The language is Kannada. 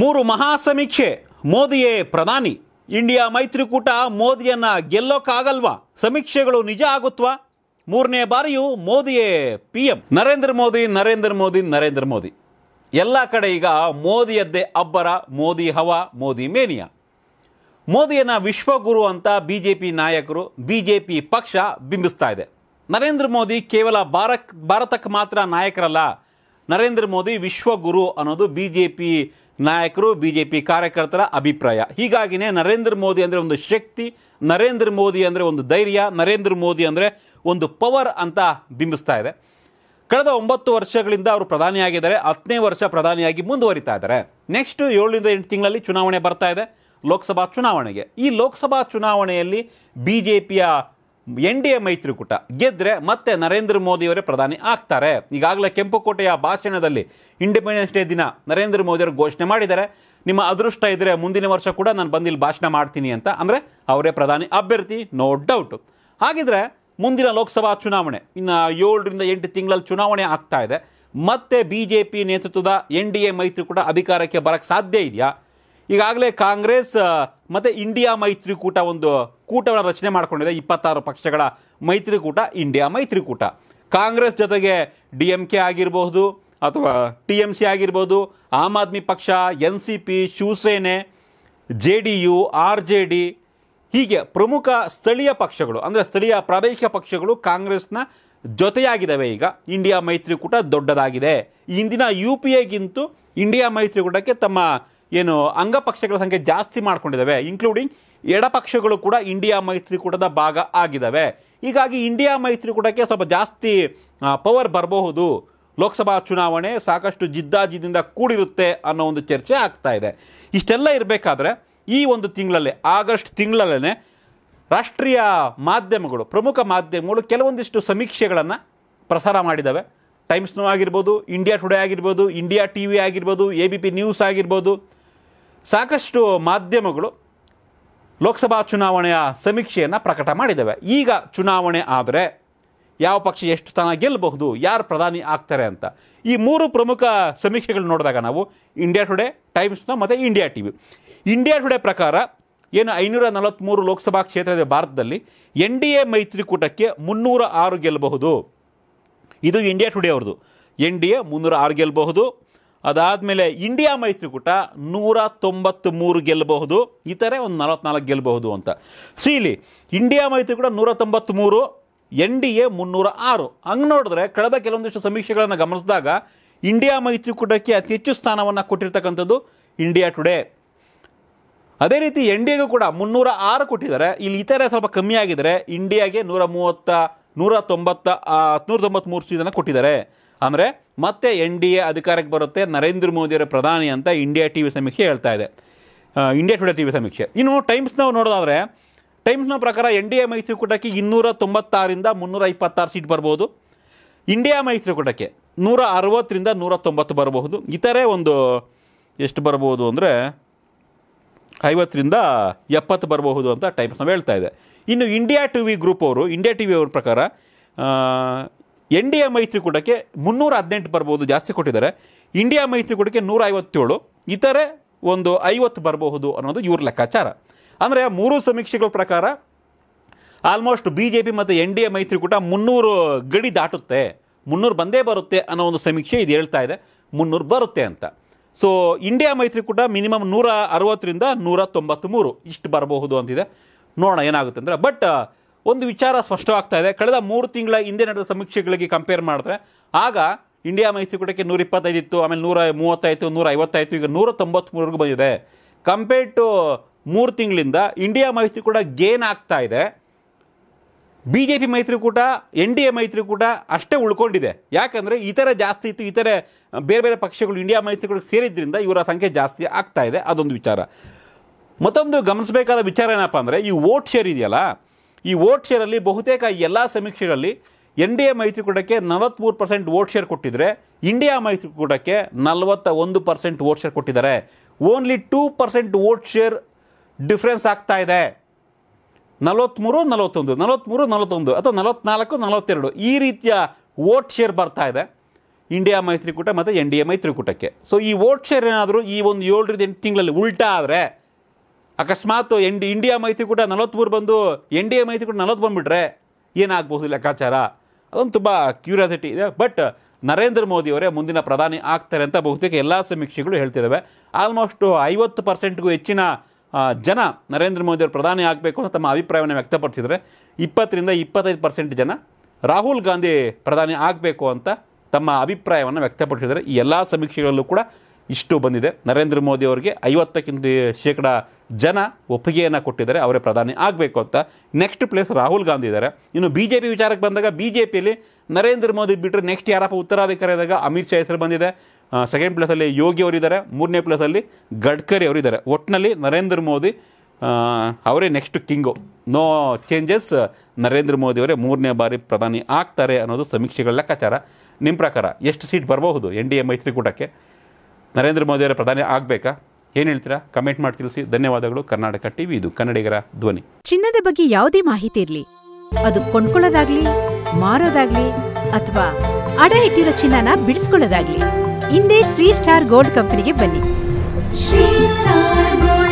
ಮೂರು ಮಹಾ ಸಮೀಕ್ಷೆ ಮೋದಿಯೇ ಪ್ರಧಾನಿ ಇಂಡಿಯಾ ಮೈತ್ರಿಕೂಟ ಮೋದಿಯನ್ನ ಗೆಲ್ಲೋಕ್ಕಾಗಲ್ವಾ ಸಮೀಕ್ಷೆಗಳು ನಿಜ ಆಗುತ್ವಾ ಮೂರನೇ ಬಾರಿಯೂ ಮೋದಿಯೇ ಪಿ ನರೇಂದ್ರ ಮೋದಿ ನರೇಂದ್ರ ಮೋದಿ ನರೇಂದ್ರ ಮೋದಿ ಎಲ್ಲ ಕಡೆ ಈಗ ಮೋದಿಯದ್ದೇ ಅಬ್ಬರ ಮೋದಿ ಹವಾ ಮೋದಿ ಮೇನಿಯಾ ಮೋದಿಯನ್ನ ವಿಶ್ವಗುರು ಅಂತ ಬಿ ಜೆ ಪಿ ನಾಯಕರು ಬಿ ಜೆ ಪಿ ಪಕ್ಷ ಬಿಂಬಿಸ್ತಾ ಇದೆ ನರೇಂದ್ರ ಮೋದಿ ಕೇವಲ ಭಾರಕ್ ಭಾರತಕ್ಕೆ ಮಾತ್ರ ನಾಯಕರಲ್ಲ ನರೇಂದ್ರ ಮೋದಿ ವಿಶ್ವಗುರು ಅನ್ನೋದು ಬಿ ಜೆ ಪಿ ನಾಯಕರು ಬಿ ಜೆ ಪಿ ಕಾರ್ಯಕರ್ತರ ಅಭಿಪ್ರಾಯ ಹೀಗಾಗಿನೇ ನರೇಂದ್ರ ಮೋದಿ ಅಂದರೆ ಒಂದು ಶಕ್ತಿ ನರೇಂದ್ರ ಮೋದಿ ಅಂದರೆ ಒಂದು ಧೈರ್ಯ ನರೇಂದ್ರ ಮೋದಿ ಅಂದರೆ ಒಂದು ಪವರ್ ಅಂತ ಬಿಂಬಿಸ್ತಾ ಇದೆ ಕಳೆದ ಒಂಬತ್ತು ವರ್ಷಗಳಿಂದ ಅವರು ಪ್ರಧಾನಿಯಾಗಿದ್ದಾರೆ ಹತ್ತನೇ ವರ್ಷ ಪ್ರಧಾನಿಯಾಗಿ ಮುಂದುವರಿತಾ ಇದ್ದಾರೆ ನೆಕ್ಸ್ಟ್ ಏಳರಿಂದ ಎಂಟು ತಿಂಗಳಲ್ಲಿ ಚುನಾವಣೆ ಬರ್ತಾ ಇದೆ ಲೋಕಸಭಾ ಚುನಾವಣೆಗೆ ಈ ಲೋಕಸಭಾ ಚುನಾವಣೆಯಲ್ಲಿ ಬಿ ಜೆ ಪಿಯ ಎನ್ ಡಿ ಎ ಮೈತ್ರಿಕೂಟ ಗೆದ್ದರೆ ಮತ್ತೆ ನರೇಂದ್ರ ಮೋದಿಯವರೇ ಪ್ರಧಾನಿ ಆಗ್ತಾರೆ ಈಗಾಗಲೇ ಕೆಂಪುಕೋಟೆಯ ಭಾಷಣದಲ್ಲಿ ಇಂಡಿಪೆಂಡೆನ್ಸ್ ಡೇ ದಿನ ನರೇಂದ್ರ ಮೋದಿಯವರು ಘೋಷಣೆ ಮಾಡಿದ್ದಾರೆ ನಿಮ್ಮ ಅದೃಷ್ಟ ಇದ್ದರೆ ಮುಂದಿನ ವರ್ಷ ಕೂಡ ನಾನು ಬಂದು ಇಲ್ಲಿ ಭಾಷಣ ಮಾಡ್ತೀನಿ ಅಂತ ಅಂದರೆ ಅವರೇ ಪ್ರಧಾನಿ ಅಭ್ಯರ್ಥಿ ನೋ ಡೌಟ್ ಹಾಗಿದ್ರೆ ಮುಂದಿನ ಲೋಕಸಭಾ ಚುನಾವಣೆ ಇನ್ನು ಏಳರಿಂದ ಎಂಟು ತಿಂಗಳಲ್ಲಿ ಚುನಾವಣೆ ಆಗ್ತಾ ಇದೆ ಮತ್ತೆ ಬಿ ಜೆ ಪಿ ನೇತೃತ್ವದ ಎನ್ ಡಿ ಎ ಮೈತ್ರಿಕೂಟ ಅಧಿಕಾರಕ್ಕೆ ಬರಕ್ಕೆ ಸಾಧ್ಯ ಇದೆಯಾ ಈಗಾಗಲೇ ಕಾಂಗ್ರೆಸ್ ಮತ್ತು ಇಂಡಿಯಾ ಮೈತ್ರಿಕೂಟ ಒಂದು ಕೂಟವನ್ನು ರಚನೆ ಮಾಡಿಕೊಂಡಿದೆ ಇಪ್ಪತ್ತಾರು ಪಕ್ಷಗಳ ಮೈತ್ರಿಕೂಟ ಇಂಡಿಯಾ ಮೈತ್ರಿಕೂಟ ಕಾಂಗ್ರೆಸ್ ಜೊತೆಗೆ ಡಿ ಎಮ್ ಕೆ ಆಗಿರಬಹುದು ಅಥವಾ ಟಿ ಎಮ್ ಸಿ ಆಗಿರ್ಬೋದು ಆಮ್ ಆದ್ಮಿ ಪಕ್ಷ N C P Shiv Sena J D U R J D ಹೀಗೆ ಪ್ರಮುಖ ಸ್ಥಳೀಯ ಪಕ್ಷಗಳು ಅಂದರೆ ಸ್ಥಳೀಯ ಪ್ರಾದೇಶಿಕ ಪಕ್ಷಗಳು ಕಾಂಗ್ರೆಸ್ನ ಜೊತೆಯಾಗಿದ್ದಾವೆ ಈಗ ಇಂಡಿಯಾ ಮೈತ್ರಿಕೂಟ ದೊಡ್ಡದಾಗಿದೆ ಇಂದಿನ ಯು ಪಿ ಎಗಿಂತೂ ಇಂಡಿಯಾ ಮೈತ್ರಿಕೂಟಕ್ಕೆ ತಮ್ಮ ಏನು ಅಂಗಪಕ್ಷಗಳ ಸಂಖ್ಯೆ ಜಾಸ್ತಿ ಮಾಡ್ಕೊಂಡಿದ್ದಾವೆ ಇನ್ಕ್ಲೂಡಿಂಗ್ ಎಡಪಕ್ಷಗಳು ಕೂಡ ಇಂಡಿಯಾ ಮೈತ್ರಿಕೂಟದ ಭಾಗ ಆಗಿದ್ದಾವೆ ಹೀಗಾಗಿ ಇಂಡಿಯಾ ಮೈತ್ರಿಕೂಟಕ್ಕೆ ಸ್ವಲ್ಪ ಜಾಸ್ತಿ ಪವರ್ ಬರಬಹುದು ಲೋಕಸಭಾ ಚುನಾವಣೆ ಸಾಕಷ್ಟು ಜಿದ್ದಾಜಿದ್ದಿಂದ ಕೂಡಿರುತ್ತೆ ಅನ್ನೋ ಒಂದು ಚರ್ಚೆ ಆಗ್ತಾ ಇದೆ ಇಷ್ಟೆಲ್ಲ ಇರಬೇಕಾದ್ರೆ ಈ ಒಂದು ತಿಂಗಳಲ್ಲೇ ಆಗಸ್ಟ್ ತಿಂಗಳಲ್ಲೇ ರಾಷ್ಟ್ರೀಯ ಮಾಧ್ಯಮಗಳು ಪ್ರಮುಖ ಮಾಧ್ಯಮಗಳು ಕೆಲವೊಂದಿಷ್ಟು ಸಮೀಕ್ಷೆಗಳನ್ನು ಪ್ರಸಾರ ಮಾಡಿದ್ದಾವೆ ಟೈಮ್ಸ್ನೂ ಆಗಿರ್ಬೋದು ಇಂಡಿಯಾ ಟುಡೇ ಆಗಿರ್ಬೋದು ಇಂಡಿಯಾ ಟಿ ವಿ ಆಗಿರ್ಬೋದು ಎ ಬಿ ಪಿ ನ್ಯೂಸ್ ಆಗಿರ್ಬೋದು ಸಾಕಷ್ಟು ಮಾಧ್ಯಮಗಳು ಲೋಕಸಭಾ ಚುನಾವಣೆಯ ಸಮೀಕ್ಷೆಯನ್ನು ಪ್ರಕಟ ಮಾಡಿದ್ದಾವೆ ಈಗ ಚುನಾವಣೆ ಆದರೆ ಯಾವ ಪಕ್ಷ ಎಷ್ಟು ಸ್ಥಾನ ಗೆಲ್ಲಬಹುದು ಯಾರು ಪ್ರಧಾನಿ ಆಗ್ತಾರೆ ಅಂತ ಈ ಮೂರು ಪ್ರಮುಖ ಸಮೀಕ್ಷೆಗಳು ನೋಡಿದಾಗ ನಾವು ಇಂಡಿಯಾ ಟುಡೇ ಟೈಮ್ಸ್ನ ಮತ್ತು India T V India today ಪ್ರಕಾರ ಏನು ಐನೂರ ನಲವತ್ತ್ಮೂರು ಲೋಕಸಭಾ ಕ್ಷೇತ್ರದ ಭಾರತದಲ್ಲಿ ಎನ್ ಡಿ ಎ ಮೈತ್ರಿಕೂಟಕ್ಕೆ ಮುನ್ನೂರ ಆರು ಗೆಲ್ಲಬಹುದು ಇದು ಇಂಡಿಯಾ ಟುಡೇ ಅವ್ರದ್ದು ಎನ್ ಡಿ ಎ ಮುನ್ನೂರ ಆರು ಗೆಲ್ಲಬಹುದು ಅದಾದ್ಮೇಲೆ ಇಂಡಿಯಾ ಮೈತ್ರಿಕೂಟ ನೂರ ತೊಂಬತ್ತು ಮೂರು ಗೆಲ್ಲಬಹುದು ಇತರೆ ಒಂದು ನಲವತ್ನಾಲ್ಕು ಗೆಲ್ಲಬಹುದು ಅಂತ ಸಿ ಇಲ್ಲಿ ಇಂಡಿಯಾ ಮೈತ್ರಿಕೂಟ ನೂರ ಮೂರು ಎನ್ ಡಿ ಎ ಮುನ್ನೂರ ಆರು ಹಂಗೆ ನೋಡಿದ್ರೆ ಕಳೆದ ಕೆಲವೊಂದಿಷ್ಟು ಸಮೀಕ್ಷೆಗಳನ್ನು ಗಮನಿಸಿದಾಗ ಇಂಡಿಯಾ ಮೈತ್ರಿಕೂಟಕ್ಕೆ ಅತಿ ಹೆಚ್ಚು ಸ್ಥಾನವನ್ನು ಕೊಟ್ಟಿರ್ತಕ್ಕಂಥದ್ದು ಇಂಡಿಯಾ ಟುಡೇ ಅದೇ ರೀತಿ ಎನ್ ಡಿ ಎಗೂ ಕೂಡ ಮುನ್ನೂರ ಆರು ಕೊಟ್ಟಿದ್ದಾರೆ ಇಲ್ಲಿ ಇತರೆ ಸ್ವಲ್ಪ ಕಮ್ಮಿ ಆಗಿದ್ದಾರೆ ಇಂಡಿಯಾಗೆ ನೂರ ಮೂವತ್ತ ನೂರ ತೊಂಬತ್ತ ನೂರ ತೊಂಬತ್ತ್ಮೂರು ಸೀಟನ್ನು ಕೊಟ್ಟಿದ್ದಾರೆ ಅಂದರೆ ಮತ್ತೆ ಎನ್ ಡಿ ಎ ಅಧಿಕಾರಕ್ಕೆ ಬರುತ್ತೆ ನರೇಂದ್ರ ಮೋದಿಯವರ ಪ್ರಧಾನಿ ಅಂತ ಇಂಡಿಯಾ ಟಿ ವಿ ಸಮೀಕ್ಷೆ ಹೇಳ್ತಾ ಇದೆ ಇಂಡಿಯಾ ಟುಡೇ ಟಿ ವಿ ಸಮೀಕ್ಷೆ ಇನ್ನು ಟೈಮ್ಸ್ ನಾವು ನೋಡೋದಾದರೆ ಟೈಮ್ಸ್ನ ಪ್ರಕಾರ ಎನ್ ಡಿ ಎ ಮೈತ್ರಿಕೂಟಕ್ಕೆ ಇನ್ನೂರ ತೊಂಬತ್ತಾರರಿಂದ ಮುನ್ನೂರ ಇಪ್ಪತ್ತಾರು ಸೀಟ್ ಬರ್ಬೋದು ಇಂಡಿಯಾ ಮೈತ್ರಿಕೂಟಕ್ಕೆ ನೂರ ಅರವತ್ತರಿಂದ ನೂರ ತೊಂಬತ್ತು ಬರಬಹುದು ಇತರೆ ಒಂದು ಎಷ್ಟು ಬರ್ಬೋದು ಅಂದರೆ ಐವತ್ತರಿಂದ ಎಪ್ಪತ್ತು ಬರಬಹುದು ಅಂತ ಟೈಮ್ಸ್ ನಾವು ಹೇಳ್ತಾ ಇದೆ ಇನ್ನು ಇಂಡಿಯಾ ಟಿ ವಿ ಗ್ರೂಪ್ ಅವರು ಇಂಡಿಯಾ ಟಿ ವಿ ಅವ್ರ ಪ್ರಕಾರ ಎನ್ ಡಿ ಎ ಮೈತ್ರಿಕೂಟಕ್ಕೆ ಮುನ್ನೂರ ಹದಿನೆಂಟು ಬರಬಹುದು ಜಾಸ್ತಿ ಕೊಟ್ಟಿದ್ದಾರೆ ಇಂಡಿಯಾ ಮೈತ್ರಿಕೂಟಕ್ಕೆ ನೂರ ಐವತ್ತೇಳು ಇತರೆ ಒಂದು ಐವತ್ತು ಬರಬಹುದು ಅನ್ನೋದು ಇವ್ರ ಲೆಕ್ಕಾಚಾರ ಅಂದರೆ ಮೂರು ಸಮೀಕ್ಷೆಗಳ ಪ್ರಕಾರ ಆಲ್ಮೋಸ್ಟ್ ಬಿ ಜೆ ಪಿ ಮತ್ತು ಎನ್ ಡಿ ಎ ಮೈತ್ರಿಕೂಟ ಮುನ್ನೂರು ಗಡಿ ದಾಟುತ್ತೆ ಮುನ್ನೂರು ಬಂದೇ ಬರುತ್ತೆ ಅನ್ನೋ ಒಂದು ಸಮೀಕ್ಷೆ ಇದು ಹೇಳ್ತಾ ಇದೆ ಮುನ್ನೂರು ಬರುತ್ತೆ ಅಂತ ಸೊ ಇಂಡಿಯಾ ಮೈತ್ರಿಕೂಟ ಮಿನಿಮಮ್ ನೂರ ಅರವತ್ತರಿಂದ ನೂರ ತೊಂಬತ್ತ್ಮೂರು ಇಷ್ಟು ಬರಬಹುದು ಅಂತಿದೆ ನೋಡೋಣ ಏನಾಗುತ್ತೆ ಅಂದರೆ ಬಟ್ ಒಂದು ವಿಚಾರ ಸ್ಪಷ್ಟವಾಗ್ತಾ ಇದೆ ಕಳೆದ ಮೂರು ತಿಂಗಳ ಹಿಂದೆ ನಡೆದ ಸಮೀಕ್ಷೆಗಳಿಗೆ ಕಂಪೇರ್ ಮಾಡಿದ್ರೆ ಆಗ ಇಂಡಿಯಾ ಮೈತ್ರಿಕೂಟಕ್ಕೆ ನೂರ ಇಪ್ಪತ್ತೈದು ಇತ್ತು ಆಮೇಲೆ ನೂರ ಮೂವತ್ತಾಯಿತು ನೂರ ಐವತ್ತಾಯಿತು ಈಗ ನೂರ ತೊಂಬತ್ತ್ಮೂರವರೆಗೂ ಬಂದಿದೆ ಕಂಪೇರ್ ಟು ಮೂರು ತಿಂಗಳಿಂದ ಇಂಡಿಯಾ ಮೈತ್ರಿಕೂಟ ಗೇನ್ ಆಗ್ತಾ ಇದೆ ಬಿ ಜೆ ಪಿ ಮೈತ್ರಿಕೂಟ ಎನ್ ಡಿ ಎ ಮೈತ್ರಿಕೂಟ ಅಷ್ಟೇ ಉಳ್ಕೊಂಡಿದೆ ಯಾಕಂದರೆ ಥರ ಜಾಸ್ತಿ ಇತ್ತು ಇತರೆ ಬೇರೆ ಬೇರೆ ಪಕ್ಷಗಳು ಇಂಡಿಯಾ ಮೈತ್ರಿಕೂಟಕ್ಕೆ ಸೇರಿದ್ರಿಂದ ಇವರ ಸಂಖ್ಯೆ ಜಾಸ್ತಿ ಆಗ್ತಾ ಇದೆ ಅದೊಂದು ವಿಚಾರ ಮತ್ತೊಂದು ಗಮನಿಸಬೇಕಾದ ವಿಚಾರ ಏನಪ್ಪ ಅಂದರೆ ಈ ವೋಟ್ ಶೇರ್ ಇದೆಯಲ್ಲ ಈ ವೋಟ್ ಶೇರಲ್ಲಿ ಬಹುತೇಕ ಎಲ್ಲ ಸಮೀಕ್ಷೆಗಳಲ್ಲಿ ಎನ್ ಡಿ ಎ ಮೈತ್ರಿಕೂಟಕ್ಕೆ ನಲವತ್ತ್ಮೂರು ಪರ್ಸೆಂಟ್ ವೋಟ್ ಶೇರ್ ಕೊಟ್ಟಿದ್ರೆ ಇಂಡಿಯಾ ಮೈತ್ರಿಕೂಟಕ್ಕೆ ನಲವತ್ತ ಒಂದು ಪರ್ಸೆಂಟ್ ವೋಟ್ ಶೇರ್ ಕೊಟ್ಟಿದ್ದಾರೆ only two percent vote share difference ಆಗ್ತಾ ಇದೆ ನಲವತ್ತ್ಮೂರು ನಲವತ್ತೊಂದು ನಲವತ್ತ್ಮೂರು ನಲವತ್ತೊಂದು ಅಥವಾ ನಲವತ್ನಾಲ್ಕು ನಲವತ್ತೆರಡು ಈ ರೀತಿಯ ವೋಟ್ ಶೇರ್ ಬರ್ತಾ ಇದೆ ಇಂಡಿಯಾ ಮೈತ್ರಿಕೂಟ ಮತ್ತು ಎನ್ ಡಿ ಎ ಮೈತ್ರಿಕೂಟಕ್ಕೆ ಸೊ ಈ ವೋಟ್ ಶೇರ್ ಏನಾದರೂ ಈ ಒಂದು ಏಳರಿಂದ ಎಂಟು ತಿಂಗಳಲ್ಲಿ ಉಲ್ಟಾ ಆದರೆ ಅಕಸ್ಮಾತ್ ಡಿ ಇಂಡಿಯಾ ಮೈತ್ರಿಕೂಟ ನಲವತ್ತ್ಮೂರು ಬಂದು ಎನ್ ಡಿ ಎ ಮೈತ್ರಿಕೂಟ ನಲವತ್ತು ಬಂದುಬಿಟ್ರೆ ಏನಾಗ್ಬೋದು ಲೆಕ್ಕಾಚಾರ ಅದೊಂದು ತುಂಬ ಕ್ಯೂರಿಯಾಸಿಟಿ ಇದೆ ಬಟ್ ನರೇಂದ್ರ ಅವರೇ ಮುಂದಿನ ಪ್ರಧಾನಿ ಆಗ್ತಾರೆ ಅಂತ ಬಹುತೇಕ ಎಲ್ಲ ಸಮೀಕ್ಷೆಗಳು ಹೇಳ್ತಿದ್ದಾವೆ ಆಲ್ಮೋಸ್ಟ್ ಐವತ್ತು ಪರ್ಸೆಂಟ್ಗೂ ಹೆಚ್ಚಿನ ಜನ ನರೇಂದ್ರ ಮೋದಿಯವರು ಪ್ರಧಾನಿ ಆಗಬೇಕು ಅಂತ ತಮ್ಮ ಅಭಿಪ್ರಾಯವನ್ನು ವ್ಯಕ್ತಪಡಿಸಿದರೆ ಇಪ್ಪತ್ತರಿಂದ ಇಪ್ಪತ್ತೈದು ಪರ್ಸೆಂಟ್ ಜನ ರಾಹುಲ್ ಗಾಂಧಿ ಪ್ರಧಾನಿ ಆಗಬೇಕು ಅಂತ ತಮ್ಮ ಅಭಿಪ್ರಾಯವನ್ನು ವ್ಯಕ್ತಪಡಿಸಿದರೆ ಈ ಎಲ್ಲ ಸಮೀಕ್ಷೆಗಳಲ್ಲೂ ಕೂಡ ಇಷ್ಟು ಬಂದಿದೆ ನರೇಂದ್ರ ಮೋದಿ ಅವರಿಗೆ ಐವತ್ತಕ್ಕಿಂತ ಶೇಕಡ ಜನ ಒಪ್ಪಿಗೆಯನ್ನು ಕೊಟ್ಟಿದ್ದಾರೆ ಅವರೇ ಪ್ರಧಾನಿ ಆಗಬೇಕು ಅಂತ ನೆಕ್ಸ್ಟ್ ಪ್ಲೇಸ್ ರಾಹುಲ್ ಗಾಂಧಿ ಇದ್ದಾರೆ ಇನ್ನು ಬಿ ಜೆ ಪಿ ವಿಚಾರಕ್ಕೆ ಬಂದಾಗ ಬಿ ಜೆ ಪಿಯಲ್ಲಿ ನರೇಂದ್ರ ಮೋದಿ ಬಿಟ್ಟರೆ ನೆಕ್ಸ್ಟ್ ಯಾರಪ್ಪ ಉತ್ತರಾಧಿಕಾರಿ ಆದಾಗ ಅಮಿತ್ ಶಾ ಹೆಸರು ಬಂದಿದೆ ಸೆಕೆಂಡ್ ಪ್ಲೇಸಲ್ಲಿ ಯೋಗಿ ಅವರಿದ್ದಾರೆ ಮೂರನೇ ಪ್ಲೇಸಲ್ಲಿ ಗಡ್ಕರಿ ಅವರಿದ್ದಾರೆ ಒಟ್ಟಿನಲ್ಲಿ ನರೇಂದ್ರ ಮೋದಿ ಅವರೇ next king no changes Narendra Modi ಅವರೇ ಮೂರನೇ ಬಾರಿ ಪ್ರಧಾನಿ ಆಗ್ತಾರೆ ಅನ್ನೋದು ಸಮೀಕ್ಷೆಗಳ ಲೆಕ್ಕಾಚಾರ ನಿಮ್ಮ ಪ್ರಕಾರ ಎಷ್ಟು ಸೀಟ್ ಬರಬಹುದು ಎನ್ ಡಿ ಎ ಮೈತ್ರಿಕೂಟಕ್ಕೆ ನರೇಂದ್ರ ಮೋದಿಯವರ ಪ್ರಧಾನಿ ಆಗಬೇಕಾ ಏನು ಹೇಳ್ತೀರಾ ಕಮೆಂಟ್ ಮಾಡಿ ತಿಳಿಸಿ ಧನ್ಯವಾದಗಳು ಕರ್ನಾಟಕ ಟಿವಿ ಇದು ಕನ್ನಡಿಗರ ಧ್ವನಿ ಚಿನ್ನದ ಬಗ್ಗೆ ಯಾವುದೇ ಮಾಹಿತಿ ಇರಲಿ ಅದು ಕೊಂಡ್ಕೊಳ್ಳೋದಾಗ್ಲಿ ಮಾರೋದಾಗ್ಲಿ ಅಥವಾ ಅಡ ಇಟ್ಟಿರೋ ಚಿನ್ನನ ಬಿಡಿಸ್ಕೊಳ್ಳೋದಾಗ್ಲಿ ಹಿಂದೆ ಶ್ರೀ ಸ್ಟಾರ್ ಗೋಲ್ಡ್ ಕಂಪನಿಗೆ ಬನ್ನಿ ಶ್ರೀ ಸ್ಟಾರ್